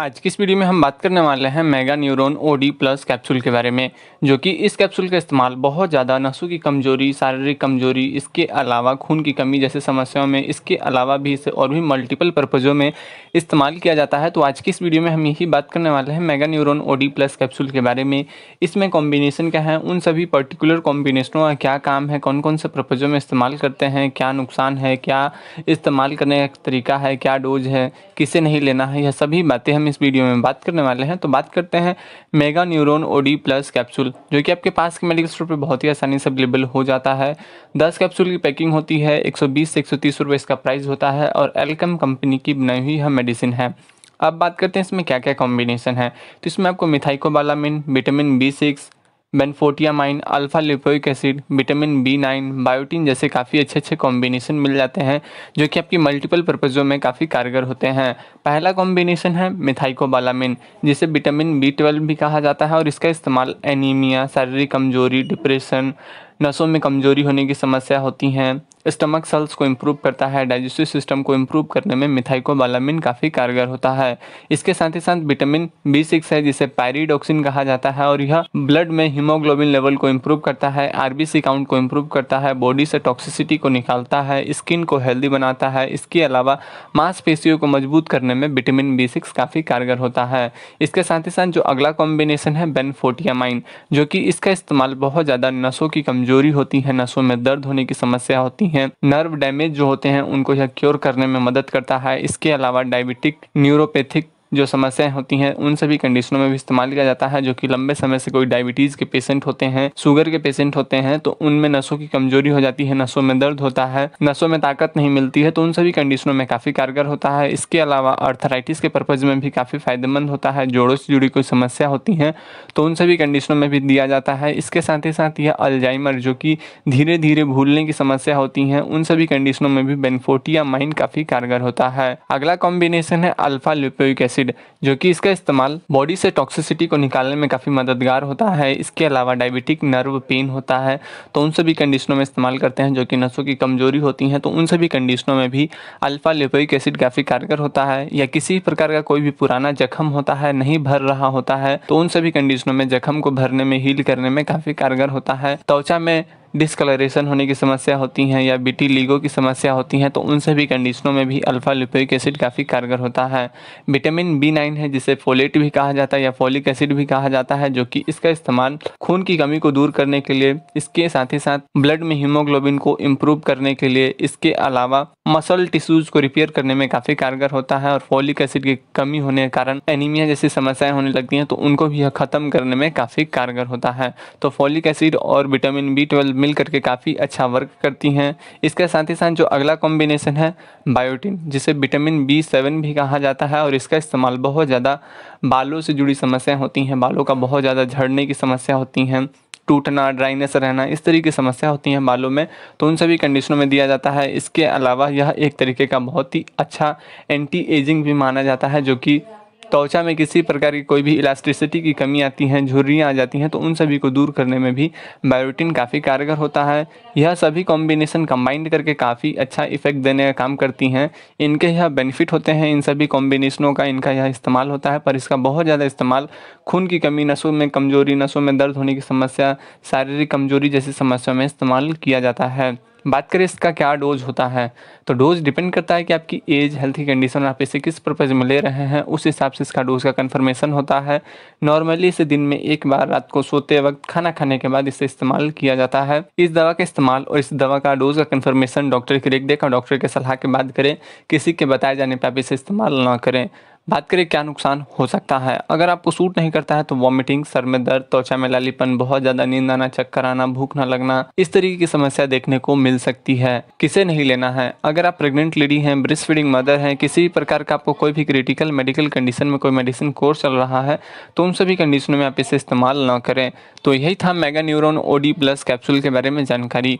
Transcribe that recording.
आज की इस वीडियो में हम बात करने वाले हैं Mega Neuron OD plus capsule के बारे में जो कि इस कैप्सूल का इस्तेमाल बहुत ज़्यादा नसों की कमजोरी शारीरिक कमजोरी इसके अलावा खून की कमी जैसे समस्याओं में इसके अलावा भी इसे और भी मल्टीपल पर्पज़ों में इस्तेमाल किया जाता है तो आज की इस वीडियो में हम यही बात करने वाले हैं मेगा ओ ओडी प्लस कैप्सूल के बारे में इसमें कॉम्बिनेशन क्या है उन सभी पर्टिकुलर कॉम्बिनेशनों का क्या काम है कौन कौन से पर्पज़ों में इस्तेमाल करते हैं क्या नुकसान है क्या इस्तेमाल करने का तरीका है क्या डोज है किसे नहीं लेना है यह सभी बातें हम हम इस वीडियो में बात करने वाले हैं तो बात करते हैं Mega Neuron OD plus capsule जो कि आपके पास के मेडिकल स्टोर पे बहुत ही आसानी से अवेलेबल हो जाता है 10 कैप्सूल की पैकिंग होती है 120 से 130 रुपए इसका प्राइस होता है और एलकम कंपनी की बनाई हुई है मेडिसिन है अब बात करते हैं इसमें क्या क्या कॉम्बिनेशन है तो इसमें आपको methylcobalamin vitamin B six benfotiamine alpha lipoic acid vitamin B nine biotin जैसे काफ़ी अच्छे अच्छे कॉम्बिनेशन मिल जाते हैं जो कि आपकी मल्टीपल पर्पज़ों में काफ़ी कारगर होते हैं पहला कॉम्बिनेशन है मिथाइकोबालामिन जिसे विटामिन बी ट्वेल्व भी कहा जाता है और इसका इस्तेमाल एनीमिया शारीरिक कमजोरी डिप्रेशन नसों में कमजोरी होने की समस्या होती हैं स्टमक सल्स को इम्प्रूव करता है डाइजेस्टिव सिस्टम को इम्प्रूव करने में मिथाइकोबालामिन काफ़ी कारगर होता है इसके साथ ही साथ विटामिन बी सिक्स है जिसे पैरिडोक्सिन कहा जाता है और यह ब्लड में हीमोग्लोबिन लेवल को इम्प्रूव करता है आरबीसी काउंट को इम्प्रूव करता है बॉडी से टॉक्सिसिटी को निकालता है स्किन को हेल्दी बनाता है इसके अलावा मांसपेशियों को मजबूत करने में विटामिन बी सिक्स काफ़ी कारगर होता है इसके साथ ही साथ जो अगला कॉम्बिनेशन है बेनफोटियामाइन जो कि इसका इस्तेमाल बहुत ज़्यादा नसों की कमजोरी होती है नसों में दर्द होने की समस्या होती है हैं नर्व डैमेज जो होते हैं उनको यह क्योर करने में मदद करता है इसके अलावा डायबिटिक न्यूरोपैथिक जो समस्याएं होती हैं उन सभी कंडीशनों में भी इस्तेमाल किया जाता है जो कि लंबे समय से कोई डायबिटीज़ के पेशेंट होते हैं शुगर के पेशेंट होते हैं तो उनमें नसों की कमजोरी हो जाती है नसों में दर्द होता है नसों में ताकत नहीं मिलती है तो उन सभी कंडीशनों में काफ़ी कारगर होता है इसके अलावा अर्थराइटिस के पर्पज़ में भी काफ़ी फायदेमंद होता है जोड़ों से जुड़ी कोई समस्या होती है तो उन सभी कंडीशनों में भी दिया जाता है इसके साथ ही साथ यह अल्जाइमर जो कि धीरे धीरे भूलने की समस्या होती है उन सभी कंडीशनों में भी बेनफोटिया माइन काफ़ी कारगर होता है अगला कॉम्बिनेशन है अल्फा लिपोइक एसिड एसिड जो कि इसका इस्तेमाल बॉडी से टॉक्सिसिटी को निकालने में काफ़ी मददगार होता है इसके अलावा डायबिटिक नर्व पेन होता है तो उन सभी कंडीशनों में इस्तेमाल करते हैं जो कि नसों की कमजोरी होती हैं तो उन सभी कंडीशनों में भी अल्फ़ा लिपोइक एसिड काफ़ी कारगर होता है या किसी प्रकार का कोई भी पुराना जख्म होता है नहीं भर रहा होता है तो उन सभी कंडीशनों में जख्म को भरने में हील करने में काफ़ी कारगर होता है त्वचा में डिसकलरेशन होने की समस्या होती हैं या बीटी लीगो की समस्या होती हैं तो उन सभी कंडीशनों में भी अल्फ़ा लिपोइक एसिड काफ़ी कारगर होता है विटामिन बी नाइन है जिसे फोलेट भी कहा जाता है या फोलिक एसिड भी कहा जाता है जो कि इसका इस्तेमाल खून की कमी को दूर करने के लिए इसके साथ ही साथ ब्लड में हीमोग्लोबिन को इम्प्रूव करने के लिए इसके अलावा मसल टिश्यूज़ को रिपेयर करने में काफ़ी कारगर होता है और फोलिक एसिड की कमी होने के कारण एनीमिया जैसी समस्याएं होने लगती हैं तो उनको भी ख़त्म करने में काफ़ी कारगर होता है तो फोलिक एसिड और विटामिन बी ट्वेल्व मिल करके काफ़ी अच्छा वर्क करती हैं इसके साथ ही साथ जो अगला कॉम्बिनेशन है बायोटिन जिसे विटामिन बी सेवन भी कहा जाता है और इसका इस्तेमाल बहुत ज़्यादा बालों से जुड़ी समस्याएं होती हैं बालों का बहुत ज़्यादा झड़ने की समस्या होती हैं टूटना ड्राइनेस रहना इस तरीके की समस्या होती हैं बालों में तो उन सभी कंडीशनों में दिया जाता है इसके अलावा यह एक तरीके का बहुत ही अच्छा एंटी एजिंग भी माना जाता है जो कि त्वचा में किसी प्रकार की कोई भी इलास्टिसिटी की कमी आती है झुर्रियाँ आ जाती हैं तो उन सभी को दूर करने में भी बायोटिन काफ़ी कारगर होता है यह सभी कॉम्बिनेशन कम्बाइंड करके काफ़ी अच्छा इफेक्ट देने का काम करती हैं इनके यह बेनिफिट होते हैं इन सभी कॉम्बिनेशनों का इनका यह इस्तेमाल होता है पर इसका बहुत ज़्यादा इस्तेमाल खून की कमी नसों में कमजोरी नसों में दर्द होने की समस्या शारीरिक कमजोरी जैसी समस्याओं में इस्तेमाल किया जाता है बात करें इसका क्या डोज होता है तो डोज डिपेंड करता है कि आपकी एज हेल्थ की कंडीशन आप इसे किस परपज में ले रहे हैं उस हिसाब से इसका डोज का कन्फर्मेशन होता है नॉर्मली इसे दिन में एक बार रात को सोते वक्त खाना खाने के बाद इसे इस्तेमाल किया जाता है इस दवा का इस्तेमाल और इस दवा का डोज का कन्फर्मेशन डॉक्टर की रेख और डॉक्टर के सलाह के बाद करें किसी के बताए जाने पर आप इसे इस्तेमाल ना करें बात करें क्या नुकसान हो सकता है अगर आपको सूट नहीं करता है तो वॉमिटिंग सर में दर्द त्वचा में लालीपन बहुत ज्यादा नींद आना चक्कर आना भूख न लगना इस तरीके की समस्या देखने को मिल सकती है किसे नहीं लेना है अगर आप प्रेग्नेंट लेडी हैं ब्रेस्ट फीडिंग मदर हैं किसी भी प्रकार का आपको कोई भी क्रिटिकल मेडिकल कंडीशन में कोई मेडिसिन कोर्स चल रहा है तो उन सभी कंडीशनों में आप इसे इस्तेमाल न करें तो यही था Mega Neuron OD plus capsule के बारे में जानकारी